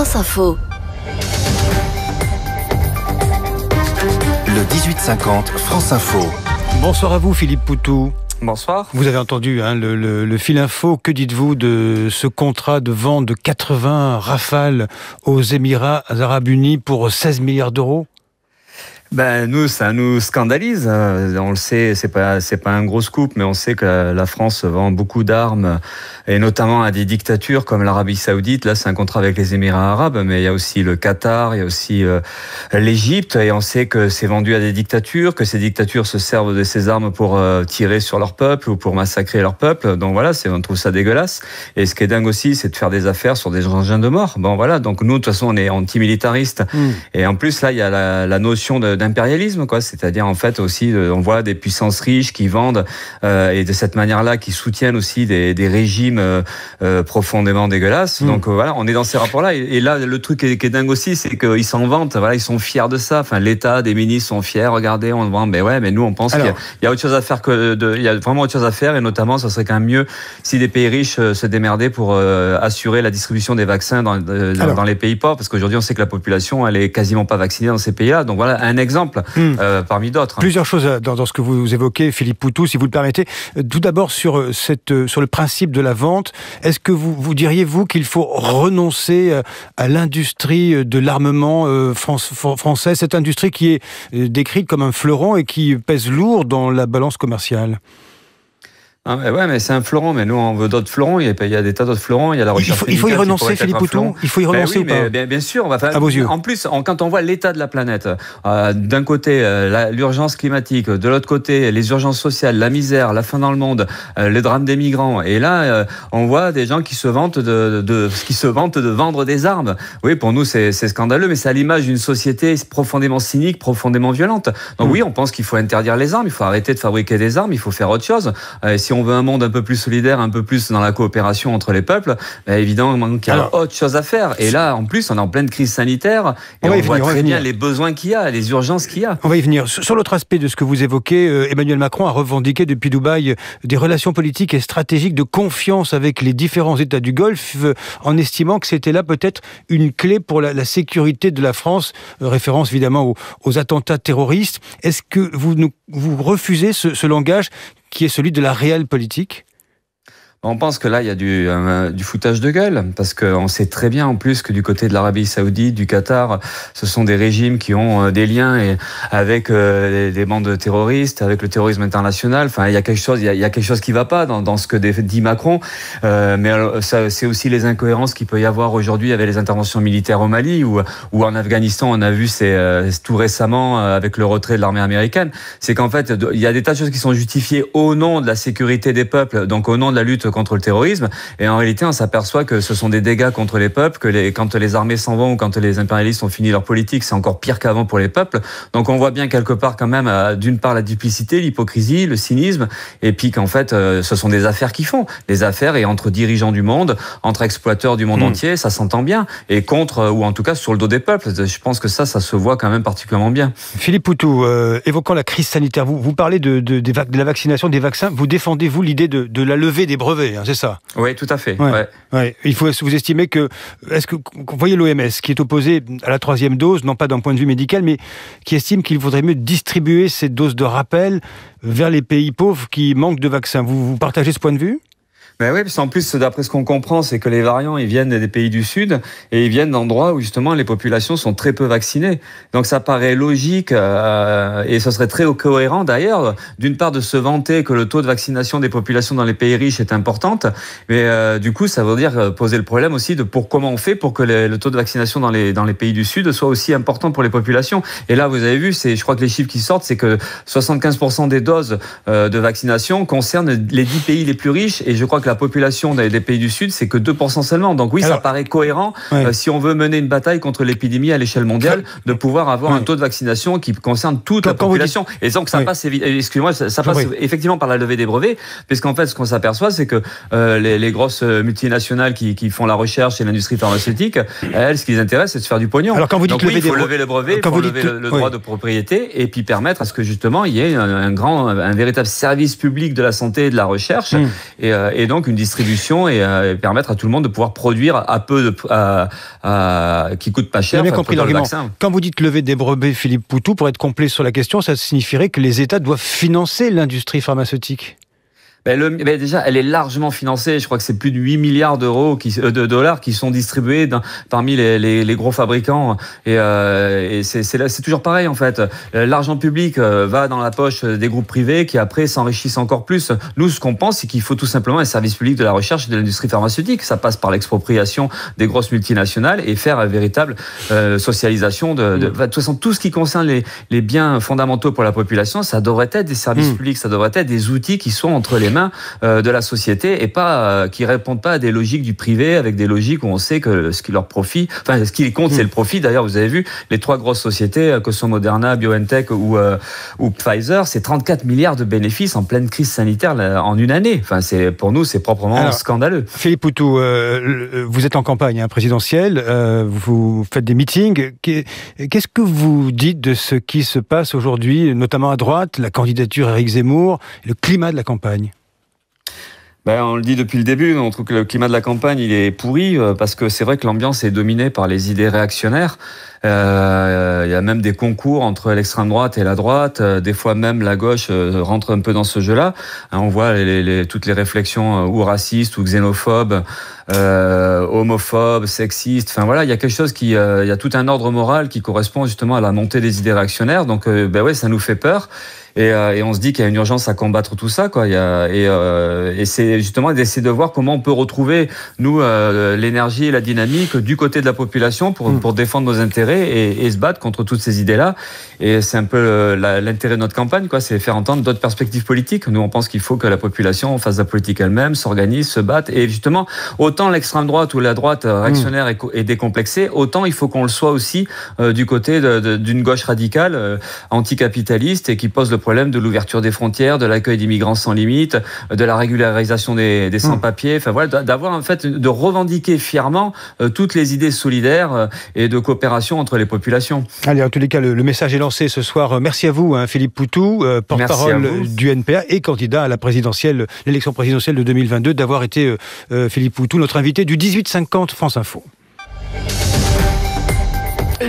France Info. Le 1850, France Info. Bonsoir à vous Philippe Poutou. Bonsoir. Vous avez entendu hein, le, le, fil info. Que dites-vous de ce contrat de vente de 80 rafales aux Émirats arabes unis pour 16 milliards d'euros ben, nous, ça nous scandalise. Hein. On le sait, c'est pas, c'est pas un gros scoop, mais on sait que la France vend beaucoup d'armes, et notamment à des dictatures comme l'Arabie Saoudite. Là, c'est un contrat avec les Émirats Arabes, mais il y a aussi le Qatar, il y a aussi euh, l'Égypte, et on sait que c'est vendu à des dictatures, que ces dictatures se servent de ces armes pour euh, tirer sur leur peuple ou pour massacrer leur peuple. Donc voilà, c'est, on trouve ça dégueulasse. Et ce qui est dingue aussi, c'est de faire des affaires sur des engins de mort. Bon voilà, donc nous, de toute façon, on est anti-militariste mmh. Et en plus, là, il y a la notion de d'impérialisme, quoi. C'est-à-dire en fait aussi, euh, on voit des puissances riches qui vendent euh, et de cette manière-là qui soutiennent aussi des, régimes euh, profondément dégueulasses. Mm. Donc voilà, on est dans ces rapports-là. Et, là, le truc qui est, dingue aussi, c'est qu'ils s'en vantent. Voilà, ils sont fiers de ça. Enfin, l'État, des ministres sont fiers. Regardez, on vend. Mais ouais, mais nous, on pense qu'il y, a autre chose à faire que de, il y a vraiment autre chose à faire. Et notamment, ça serait quand même mieux si des pays riches se démerdaient pour assurer la distribution des vaccins dans, les pays pauvres, parce qu'aujourd'hui, on sait que la population, elle est quasiment pas vaccinée dans ces pays-là. Donc voilà, un exemple hmm. euh, parmi d'autres. Hein. Plusieurs choses euh, dans, ce que vous évoquez, Philippe Poutou, si vous le permettez. Euh, tout d'abord sur, cette, sur le principe de la vente, est-ce que vous, vous diriez, vous, qu'il faut renoncer à l'industrie de l'armement français, cette industrie qui est décrite comme un fleuron et qui pèse lourd dans la balance commerciale ah, hein, eh mais ouais, mais c'est un florent, mais nous on veut d'autres fleurons, il y a des tas d'autres fleurons, il y a la recherche. Il faut, y renoncer, Philippe Poutou Il faut y eh renoncer bien, sûr, on va En plus, quand on voit l'état de la planète, euh, d'un côté euh, l'urgence climatique, de l'autre côté les urgences sociales, la misère, la faim dans le monde, euh, les le drame des migrants, et là on voit des gens qui se vantent de, qui se vantent de vendre des armes. Oui, pour nous c'est scandaleux, mais c'est à l'image d'une société profondément cynique, profondément violente. Donc mmh. oui, on pense qu'il faut interdire les armes, il faut arrêter de fabriquer des armes, il faut faire autre chose on veut un monde un peu plus solidaire, un peu plus dans la coopération entre les peuples, bah, évidemment qu'il y a autre chose à faire. Et là, en plus, on est en pleine crise sanitaire et on, voit très bien les besoins qu'il y a, les urgences qu'il y a. On va y venir. Sur l'autre aspect de ce que vous évoquez, euh, Emmanuel Macron a revendiqué depuis Dubaï euh, des relations politiques et stratégiques de confiance avec les différents États du Golfe, euh, en estimant que c'était là peut-être une clé pour la, sécurité de la France, référence évidemment aux, attentats terroristes. Est-ce que vous, vous refusez ce langage qui est celui de la réelle politique, on pense que là, il y a du, euh, du foutage de gueule, parce qu'on sait très bien en plus que du côté de l'Arabie saoudite, du Qatar, ce sont des régimes qui ont euh, des liens avec euh, des bandes terroristes, avec le terrorisme international. Enfin, il y a quelque chose, il y a, quelque chose qui ne va pas dans, ce que dit Macron. mais c'est aussi les incohérences qu'il peut y avoir aujourd'hui avec les interventions militaires au Mali ou, ou en Afghanistan. On a vu c'est tout récemment avec le retrait de l'armée américaine. C'est qu'en fait, il y a des tas de choses qui sont justifiées au nom de la sécurité des peuples, donc au nom de la lutte contre le terrorisme. Et en réalité, on s'aperçoit que ce sont des dégâts contre les peuples, que quand les armées s'en vont ou quand les impérialistes ont fini leur politique, c'est encore pire qu'avant pour les peuples. Donc on voit bien quelque part quand même, euh, d'une part, la duplicité, l'hypocrisie, le cynisme, et puis qu'en fait, euh, ce sont des affaires qui font. Des affaires et entre dirigeants du monde, entre exploiteurs du monde hmm. entier, ça s'entend bien. Et contre, euh, ou en tout cas sur le dos des peuples. Je pense que ça, ça se voit quand même particulièrement bien. Philippe Poutou, évoquant la crise sanitaire, vous, parlez de, de, la vaccination, des vaccins. Vous défendez-vous l'idée de, de la levée des brevets Hein, c'est ça Oui, tout à fait. Ouais. Il faut vous estimez que. Est-ce que vous voyez l'OMS qui est opposée à la troisième dose, non pas d'un point de vue médical, mais qui estime qu'il faudrait mieux distribuer ces doses de rappel vers les pays pauvres qui manquent de vaccins. vous partagez ce point de vue mais ben oui, parce en plus, d'après ce qu'on comprend, c'est que les variants, ils viennent des pays du Sud et ils viennent d'endroits où justement les populations sont très peu vaccinées. Donc ça paraît logique euh, et ce serait très cohérent d'ailleurs, d'une part de se vanter que le taux de vaccination des populations dans les pays riches est importante, mais euh, du coup, ça veut dire euh, poser le problème aussi de pour comment on fait pour que le taux de vaccination dans les, dans les pays du Sud soit aussi important pour les populations. Et là, vous avez vu, c'est, je crois que les chiffres qui sortent, c'est que 75% des doses de vaccination concernent les 10 pays les plus riches et je crois que la population des, pays du Sud, c'est que 2% seulement. Donc oui, ça paraît cohérent euh, si on veut mener une bataille contre l'épidémie à l'échelle mondiale, de pouvoir avoir un taux de vaccination qui concerne toute la population. Et donc ça passe, euh, moi ça, passe effectivement par la levée des brevets, parce qu'en fait, ce qu'on s'aperçoit, c'est que euh, les, grosses multinationales qui, font la recherche et l'industrie pharmaceutique, elles, ce qui les intéresse, c'est de faire du pognon. Alors quand vous dites donc, oui, lever il faut lever le brevet, quand vous le, droit de propriété, et puis permettre à ce que justement il y ait un, grand, un véritable service public de la santé et de la recherche. Mmh. et donc qu'une distribution et, euh, permettre à tout le monde de pouvoir produire à peu de, euh, qui coûte pas cher. Bien compris l'argument. Quand vous dites lever des brebis, Philippe Poutou, pour être complet sur la question, ça signifierait que les États doivent financer l'industrie pharmaceutique ben le, ben Déjà, elle est largement financée. Je crois que c'est plus de 8 milliards d'euros euh, de dollars qui sont distribués parmi les, les, les, gros fabricants. Et, euh, et c'est toujours pareil, en fait. Euh, l'argent public euh, va dans la poche des groupes privés qui, après, s'enrichissent encore plus. Nous, ce qu'on pense, c'est qu'il faut tout simplement un service public de la recherche et de l'industrie pharmaceutique. Ça passe par l'expropriation des grosses multinationales et faire une véritable socialisation. De, mm. de, toute façon, tout ce qui concerne les, les biens fondamentaux pour la population, ça devrait être des services mm. publics, ça devrait être des outils qui sont entre les mains euh, de la société et pas euh, qui répondent pas à des logiques du privé avec des logiques où on sait que ce qui leur profite, enfin ce qui compte c'est le profit. D'ailleurs, vous avez vu les trois grosses sociétés euh, que sont Moderna, BioNTech ou ou Pfizer, c'est 34 milliards de bénéfices en pleine crise sanitaire en une année. Enfin, c'est pour nous c'est proprement scandaleux. Philippe Poutou, vous êtes en campagne hein, présidentielle, vous faites des meetings. Qu'est-ce que vous dites de ce qui se passe aujourd'hui, notamment à droite, la candidature Eric Zemmour, le climat de la campagne ben, on le dit depuis le début, on trouve que le climat de la campagne il est pourri euh, parce que c'est vrai que l'ambiance est dominée par les idées réactionnaires. Euh, il y a même des concours entre l'extrême droite et la droite. Euh, des fois même la gauche euh, rentre un peu dans ce jeu-là. Hein, on voit les, toutes les réflexions ou racistes ou xénophobes, euh, homophobes, sexistes. Enfin voilà, il y a quelque chose qui, y a tout un ordre moral qui correspond justement à la montée des idées réactionnaires. Donc ben ouais, ça nous fait peur. Et, euh, et on se dit qu'il y a une urgence à combattre tout ça, quoi. Il y a, et, euh, et c'est justement d'essayer de voir comment on peut retrouver nous euh, l'énergie et la dynamique du côté de la population pour, mm. pour défendre nos intérêts et, et, se battre contre toutes ces idées-là. Et c'est un peu l'intérêt de notre campagne, quoi. C'est faire entendre d'autres perspectives politiques. Nous, on pense qu'il faut que la population fasse la politique elle-même, s'organise, se batte. Et justement, autant l'extrême droite ou la droite réactionnaire mm. est décomplexée, autant il faut qu'on le soit aussi du côté d'une gauche radicale, anticapitaliste et qui pose le problème problème de l'ouverture des frontières, de l'accueil d'immigrants sans limite, de la régularisation des, des hmm. sans-papiers. Enfin voilà, d'avoir en fait de revendiquer fièrement euh, toutes les idées solidaires euh, et de coopération entre les populations. Allez, en tous les cas, le, message est lancé ce soir. Merci à vous, hein, Philippe Poutou, euh, porte-parole du NPA et candidat à la présidentielle, l'élection présidentielle de 2022, d'avoir été Philippe Poutou, notre invité du 1850 France Info. Et